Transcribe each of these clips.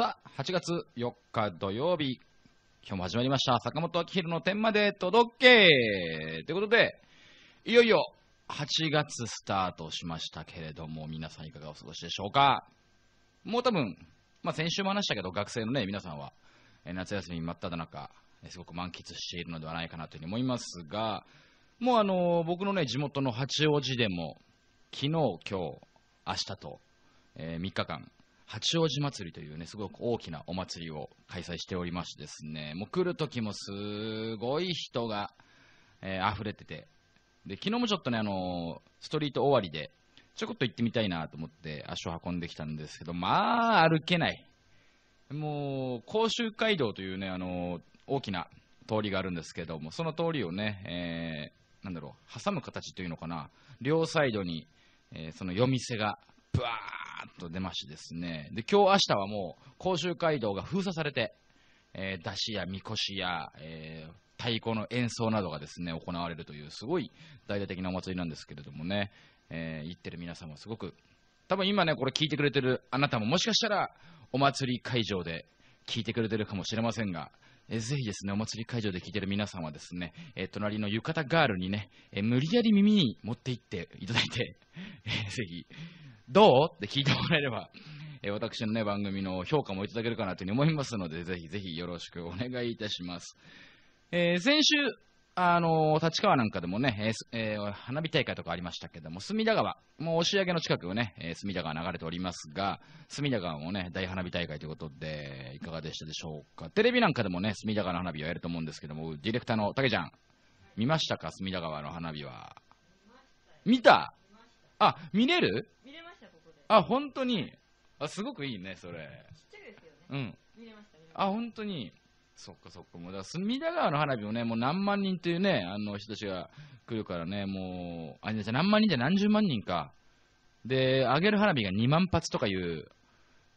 さあ、8月4日土曜日、今日も始まりました、坂本明宏の天まで届けということで、いよいよ8月スタートしましたけれども、皆さんいかがお過ごしでしょうか。もう多分、まあ、先週も話したけど、学生のね、皆さんは、夏休み真っ只中、すごく満喫しているのではないかなというふうに思いますが、もうあの、僕のね、地元の八王子でも、昨日、今日、明日と、えー、3日間、八王子祭りというね、すごく大きなお祭りを開催しておりましてですね、もう来る時もすごい人が、えー、溢れてて、で、昨日もちょっとね、あのー、ストリート終わりで、ちょこっと行ってみたいなと思って足を運んできたんですけど、まあ、歩けない。もう、甲州街道というね、あのー、大きな通りがあるんですけども、その通りをね、えー、なんだろう、挟む形というのかな、両サイドに、えー、その夜店が、ぶわーーっと出ましてですね、で、今日明日はもう、甲州街道が封鎖されて、えー、出汁やみこしや、えー、太鼓の演奏などがですね、行われるという、すごい大々的なお祭りなんですけれどもね、えー、行ってる皆さんすごく、多分今ね、これ聞いてくれてるあなたももしかしたら、お祭り会場で聞いてくれてるかもしれませんが、えー、ぜひですね、お祭り会場で聞いてる皆さんはですね、えー、隣の浴衣ガールにね、えー、無理やり耳に持って行っていただいて、えー、ぜひ、どうって聞いてもらえれば、え私のね、番組の評価もいただけるかなというふうに思いますので、ぜひぜひよろしくお願いいたします。えー、先週、あのー、立川なんかでもね、えーえー、花火大会とかありましたけども、隅田川、もう押上の近くをね、え隅田川流れておりますが、隅田川もね、大花火大会ということで、いかがでしたでしょうか。テレビなんかでもね、隅田川の花火をやると思うんですけども、ディレクターのたけちゃん、見ましたか、隅田川の花火は。見たあ、見れるあ、本当に。あ、すごくいいね、それ。ちっちゃいですよね。うん。見れました、あ、本当に。そっかそっか、もうだから、隅田川の花火をね、もう何万人というね、あの人たちが来るからね、もう、あ、じゃ何万人じゃ何十万人か。で、上げる花火が2万発とかいう、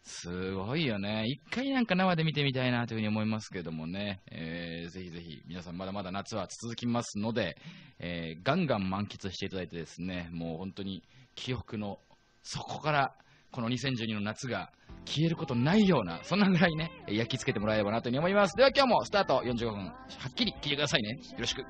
すごいよね。一回なんか生で見てみたいなというふうに思いますけどもね、えー、ぜひぜひ、皆さんまだまだ夏は続きますので、えー、ガンガン満喫していただいてですね、もう本当に記憶のそこからこの2012の夏が消えることないような、そんなぐらいね、焼き付けてもらえればなというふうに思います。では今日もスタート45分、はっきり聞いてくださいね。よろしく。